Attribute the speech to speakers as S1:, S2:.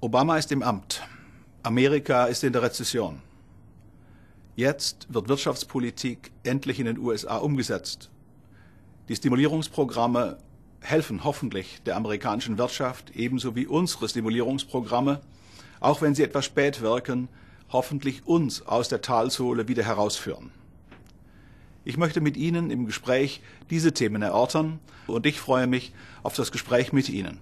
S1: Obama ist im Amt. Amerika ist in der Rezession. Jetzt wird Wirtschaftspolitik endlich in den USA umgesetzt. Die Stimulierungsprogramme helfen hoffentlich der amerikanischen Wirtschaft ebenso wie unsere Stimulierungsprogramme, auch wenn sie etwas spät wirken, hoffentlich uns aus der Talsohle wieder herausführen. Ich möchte mit Ihnen im Gespräch diese Themen erörtern und ich freue mich auf das Gespräch mit Ihnen.